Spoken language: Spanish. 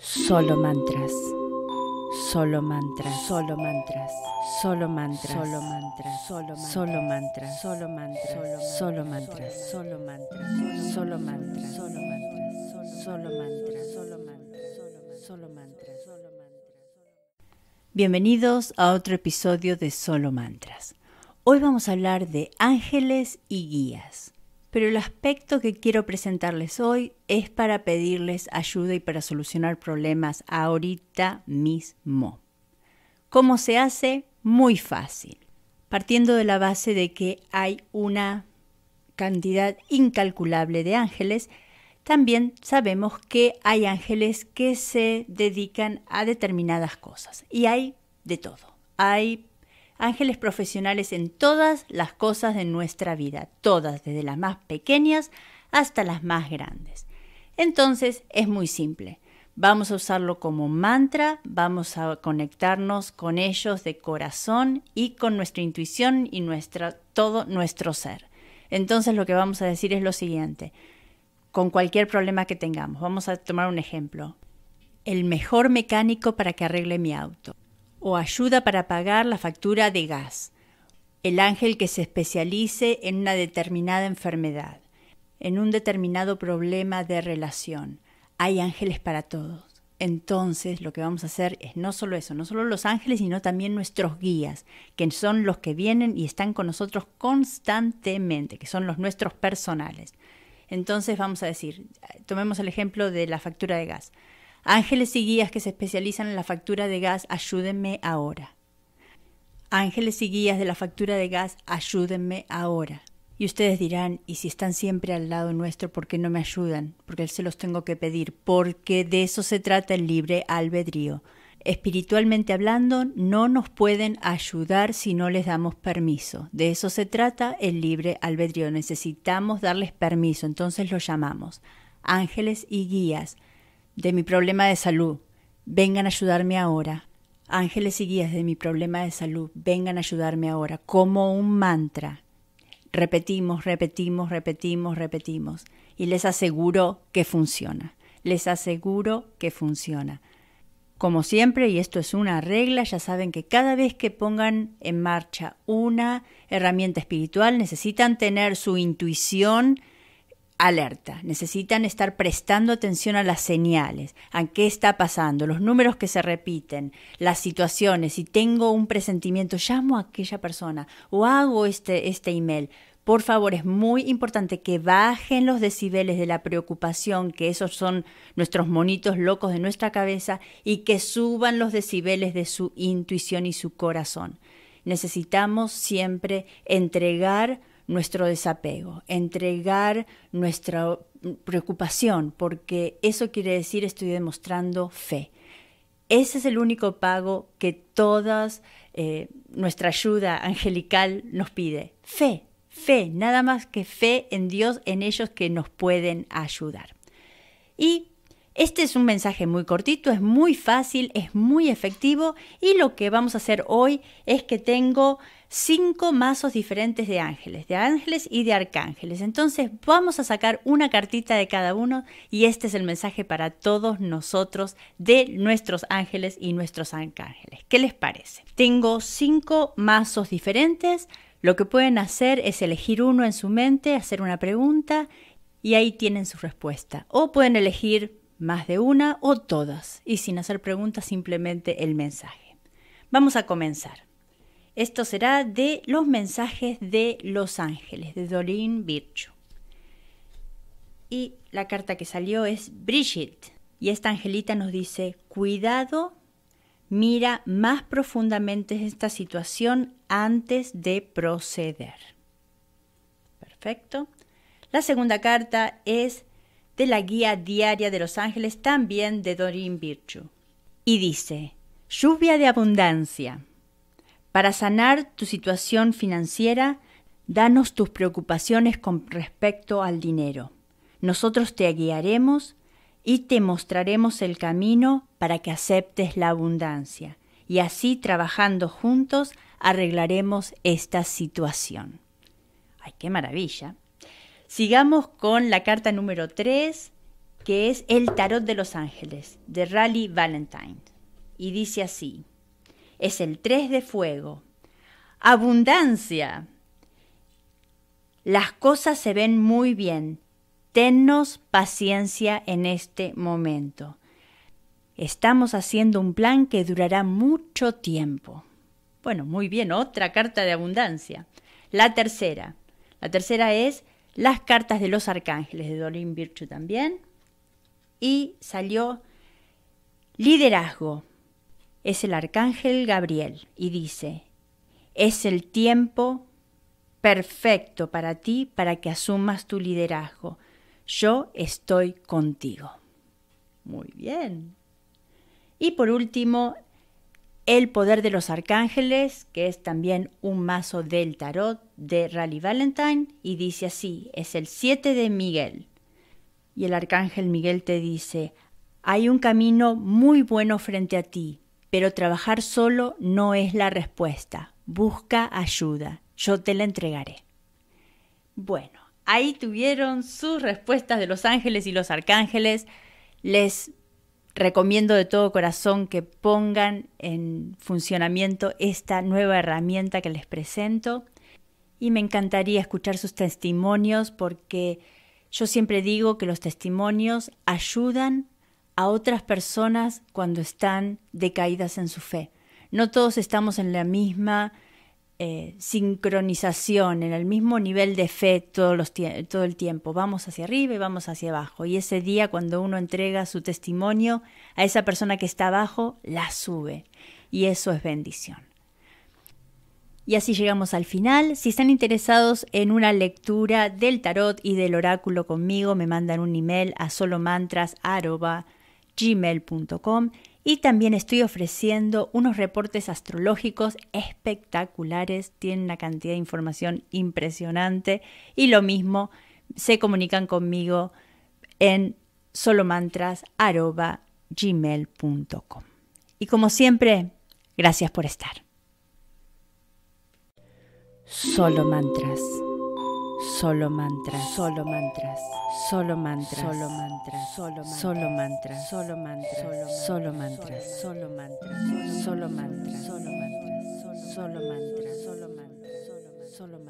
Solo mantras. Solo mantras. Solo mantras. Solo mantras. Solo mantras. Solo mantras. Solo mantras. Solo mantras. Solo mantras. Solo mantras. Solo mantras. Solo mantras. Solo mantras. Solo mantras. Solo mantras. Bienvenidos a otro episodio de Solo Mantras. Hoy vamos a hablar de ángeles y guías pero el aspecto que quiero presentarles hoy es para pedirles ayuda y para solucionar problemas ahorita mismo. ¿Cómo se hace? Muy fácil, partiendo de la base de que hay una cantidad incalculable de ángeles, también sabemos que hay ángeles que se dedican a determinadas cosas y hay de todo. Hay ángeles profesionales en todas las cosas de nuestra vida, todas, desde las más pequeñas hasta las más grandes. Entonces es muy simple. Vamos a usarlo como mantra, vamos a conectarnos con ellos de corazón y con nuestra intuición y nuestra, todo nuestro ser. Entonces lo que vamos a decir es lo siguiente, con cualquier problema que tengamos, vamos a tomar un ejemplo. El mejor mecánico para que arregle mi auto o ayuda para pagar la factura de gas, el ángel que se especialice en una determinada enfermedad, en un determinado problema de relación. Hay ángeles para todos. Entonces lo que vamos a hacer es no solo eso, no solo los ángeles, sino también nuestros guías, que son los que vienen y están con nosotros constantemente, que son los nuestros personales. Entonces vamos a decir, tomemos el ejemplo de la factura de gas. Ángeles y guías que se especializan en la factura de gas, ayúdenme ahora. Ángeles y guías de la factura de gas, ayúdenme ahora. Y ustedes dirán, ¿y si están siempre al lado nuestro, por qué no me ayudan? Porque se los tengo que pedir, porque de eso se trata el libre albedrío. Espiritualmente hablando, no nos pueden ayudar si no les damos permiso. De eso se trata el libre albedrío. Necesitamos darles permiso, entonces los llamamos. Ángeles y guías, de mi problema de salud, vengan a ayudarme ahora. Ángeles y guías de mi problema de salud, vengan a ayudarme ahora, como un mantra. Repetimos, repetimos, repetimos, repetimos. Y les aseguro que funciona. Les aseguro que funciona. Como siempre, y esto es una regla, ya saben que cada vez que pongan en marcha una herramienta espiritual necesitan tener su intuición alerta, necesitan estar prestando atención a las señales, a qué está pasando, los números que se repiten, las situaciones, si tengo un presentimiento, llamo a aquella persona o hago este, este email. Por favor, es muy importante que bajen los decibeles de la preocupación, que esos son nuestros monitos locos de nuestra cabeza, y que suban los decibeles de su intuición y su corazón. Necesitamos siempre entregar nuestro desapego, entregar nuestra preocupación, porque eso quiere decir estoy demostrando fe. Ese es el único pago que todas eh, nuestra ayuda angelical nos pide. Fe, fe, nada más que fe en Dios, en ellos que nos pueden ayudar. Y este es un mensaje muy cortito, es muy fácil, es muy efectivo y lo que vamos a hacer hoy es que tengo cinco mazos diferentes de ángeles, de ángeles y de arcángeles. Entonces vamos a sacar una cartita de cada uno y este es el mensaje para todos nosotros de nuestros ángeles y nuestros arcángeles. ¿Qué les parece? Tengo cinco mazos diferentes. Lo que pueden hacer es elegir uno en su mente, hacer una pregunta y ahí tienen su respuesta. O pueden elegir más de una o todas, y sin hacer preguntas simplemente el mensaje. Vamos a comenzar. Esto será de los mensajes de Los Ángeles, de Doreen Virtu. Y la carta que salió es Brigitte Y esta angelita nos dice, cuidado, mira más profundamente esta situación antes de proceder. Perfecto. La segunda carta es de la Guía Diaria de los Ángeles, también de Doreen Virtue. Y dice, lluvia de abundancia. Para sanar tu situación financiera, danos tus preocupaciones con respecto al dinero. Nosotros te guiaremos y te mostraremos el camino para que aceptes la abundancia. Y así, trabajando juntos, arreglaremos esta situación. ¡Ay, qué maravilla! Sigamos con la carta número 3, que es El Tarot de los Ángeles, de Rally Valentine. Y dice así, es el 3 de fuego. Abundancia. Las cosas se ven muy bien. Tennos paciencia en este momento. Estamos haciendo un plan que durará mucho tiempo. Bueno, muy bien, otra carta de abundancia. La tercera. La tercera es las cartas de los arcángeles de Doreen Virtue también. Y salió Liderazgo. Es el arcángel Gabriel y dice, es el tiempo perfecto para ti para que asumas tu liderazgo. Yo estoy contigo. Muy bien. Y por último, el poder de los arcángeles, que es también un mazo del tarot de Rally Valentine, y dice así, es el 7 de Miguel. Y el arcángel Miguel te dice, hay un camino muy bueno frente a ti, pero trabajar solo no es la respuesta. Busca ayuda, yo te la entregaré. Bueno, ahí tuvieron sus respuestas de los ángeles y los arcángeles. Les Recomiendo de todo corazón que pongan en funcionamiento esta nueva herramienta que les presento y me encantaría escuchar sus testimonios porque yo siempre digo que los testimonios ayudan a otras personas cuando están decaídas en su fe. No todos estamos en la misma eh, sincronización, en el mismo nivel de fe todo, los todo el tiempo. Vamos hacia arriba y vamos hacia abajo. Y ese día, cuando uno entrega su testimonio a esa persona que está abajo, la sube. Y eso es bendición. Y así llegamos al final. Si están interesados en una lectura del tarot y del oráculo conmigo, me mandan un email a solomantras.gmail.com y también estoy ofreciendo unos reportes astrológicos espectaculares, tienen una cantidad de información impresionante y lo mismo, se comunican conmigo en solomantras.gmail.com. Y como siempre, gracias por estar. Solo mantras. Solo mantras. Solo mantras. Solo mantras. Solo mantras. Solo mantras. Solo mantras. Solo mantras. Solo mantras. Solo mantras. Solo mantras. Solo mantras. Solo mantras. Solo mantras. Solo mantras.